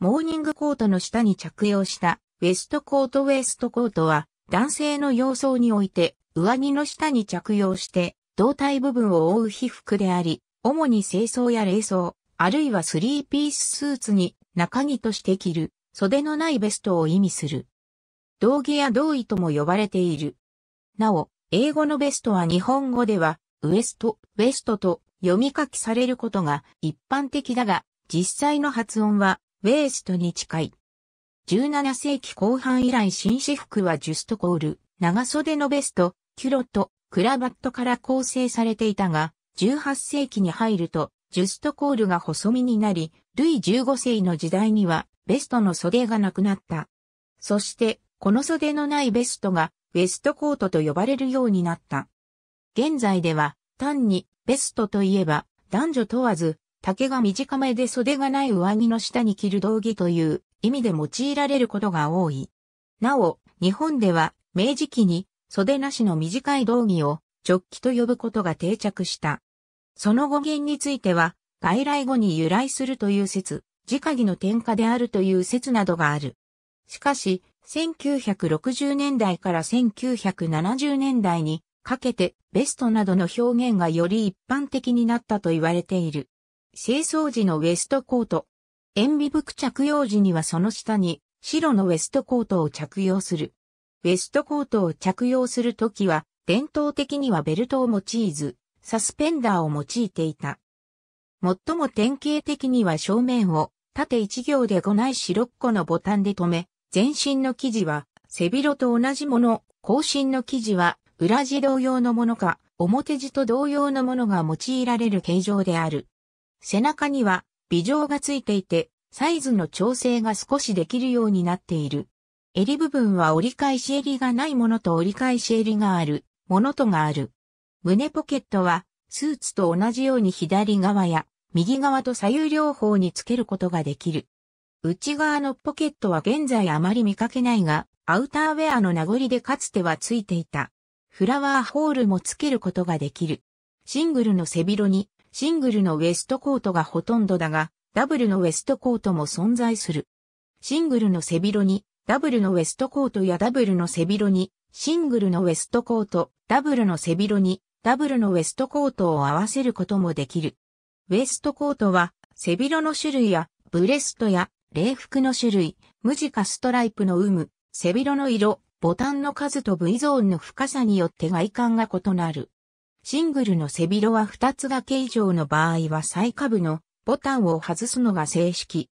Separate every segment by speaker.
Speaker 1: モーニングコートの下に着用したウェストコートウェストコートは男性の様相において上着の下に着用して胴体部分を覆う被膚であり、主に清掃や冷装、あるいはスリーピーススーツに中着として着る、袖のないベストを意味する。道着や道衣とも呼ばれている。なお、英語のベストは日本語では、ウエスト、ウエストと読み書きされることが一般的だが、実際の発音はウェーストに近い。17世紀後半以来紳士服はジュストコール、長袖のベスト、キュロット、クラバットから構成されていたが、18世紀に入ると、ジュストコールが細身になり、ルイ15世の時代には、ベストの袖がなくなった。そして、この袖のないベストが、ウェストコートと呼ばれるようになった。現在では、単に、ベストといえば、男女問わず、竹が短めで袖がない上着の下に着る道着という意味で用いられることが多い。なお、日本では明治期に袖なしの短い道着を直帰と呼ぶことが定着した。その語源については、外来語に由来するという説、直着の転化であるという説などがある。しかし、1960年代から1970年代にかけてベストなどの表現がより一般的になったと言われている。清掃時のウエストコート。塩ビ服着用時にはその下に白のウエストコートを着用する。ウエストコートを着用するときは、伝統的にはベルトを用いず、サスペンダーを用いていた。最も典型的には正面を縦1行で5ないっ6のボタンで留め、全身の生地は背広と同じもの、後身の生地は裏地同様のものか、表地と同様のものが用いられる形状である。背中には微状がついていて、サイズの調整が少しできるようになっている。襟部分は折り返し襟がないものと折り返し襟があるものとがある。胸ポケットはスーツと同じように左側や右側と左右両方につけることができる。内側のポケットは現在あまり見かけないが、アウターウェアの名残でかつてはついていた。フラワーホールもつけることができる。シングルの背広にシングルのウエストコートがほとんどだが、ダブルのウエストコートも存在する。シングルの背広に、ダブルのウエストコートやダブルの背広に、シングルのウエストコート、ダブルの背広に、ダブルのウエストコートを合わせることもできる。ウエストコートは、背広の種類や、ブレストや、礼服の種類、無地かストライプの有無、背広の色、ボタンの数と V ゾーンの深さによって外観が異なる。シングルの背広は2つ掛け以上の場合は最下部のボタンを外すのが正式。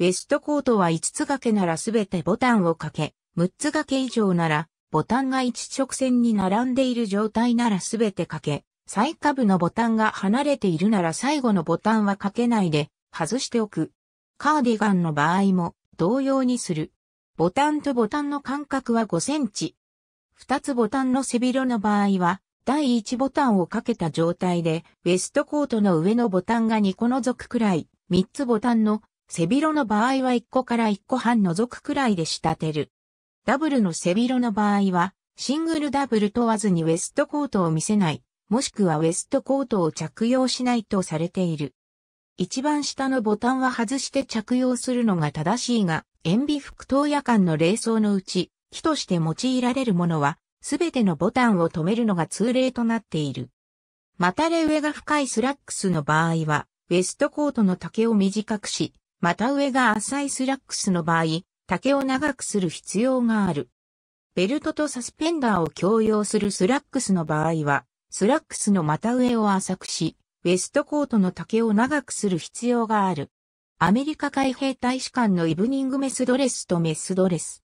Speaker 1: ウエストコートは5つ掛けならすべてボタンをかけ、6つ掛け以上なら、ボタンが一直線に並んでいる状態ならすべて掛け、最下部のボタンが離れているなら最後のボタンはかけないで、外しておく。カーディガンの場合も同様にする。ボタンとボタンの間隔は5センチ。2つボタンの背広の場合は、第1ボタンをかけた状態で、ウエストコートの上のボタンが2個除くくらい、3つボタンの背広の場合は1個から1個半除くくらいで仕立てる。ダブルの背広の場合は、シングルダブル問わずにウエストコートを見せない、もしくはウエストコートを着用しないとされている。一番下のボタンは外して着用するのが正しいが、塩ビ服等夜間の冷装のうち、木として用いられるものは、すべてのボタンを止めるのが通例となっている。またれ上が深いスラックスの場合は、ウエストコートの丈を短くし、また上が浅いスラックスの場合、丈を長くする必要がある。ベルトとサスペンダーを共用するスラックスの場合は、スラックスの股上を浅くし、ウエストコートの丈を長くする必要がある。アメリカ海兵大使館のイブニングメスドレスとメスドレス。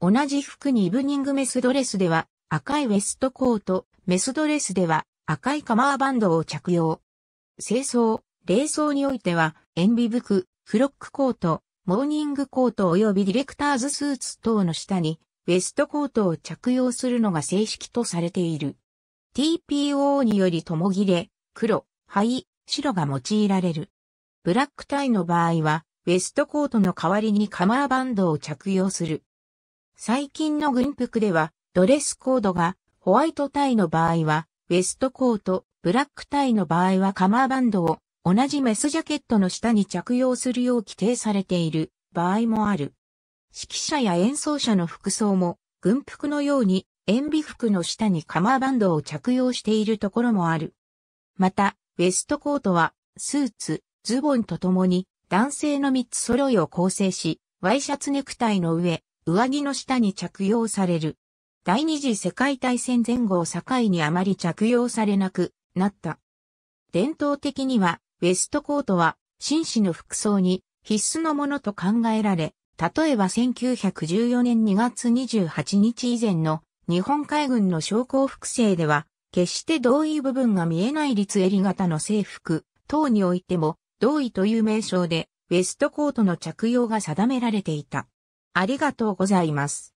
Speaker 1: 同じ服にイブニングメスドレスでは、赤いウエストコート、メスドレスでは赤いカマーバンドを着用。清掃、冷蔵においては、塩ビ服、フロックコート、モーニングコート及びディレクターズスーツ等の下に、ウエストコートを着用するのが正式とされている。TPO によりとも切れ、黒、灰、白が用いられる。ブラックタイの場合は、ウエストコートの代わりにカマーバンドを着用する。最近の軍服では、ドレスコードがホワイトタイの場合はウエストコート、ブラックタイの場合はカマーバンドを同じメスジャケットの下に着用するよう規定されている場合もある。指揮者や演奏者の服装も軍服のように塩ビ服の下にカマーバンドを着用しているところもある。また、ウエストコートはスーツ、ズボンとともに男性の3つ揃いを構成し、ワイシャツネクタイの上、上着の下に着用される。第二次世界大戦前後を境にあまり着用されなくなった。伝統的には、ウェストコートは、紳士の服装に必須のものと考えられ、例えば1914年2月28日以前の日本海軍の将校複製では、決して同意部分が見えない立襟型の制服等においても、同意という名称で、ウェストコートの着用が定められていた。ありがとうございます。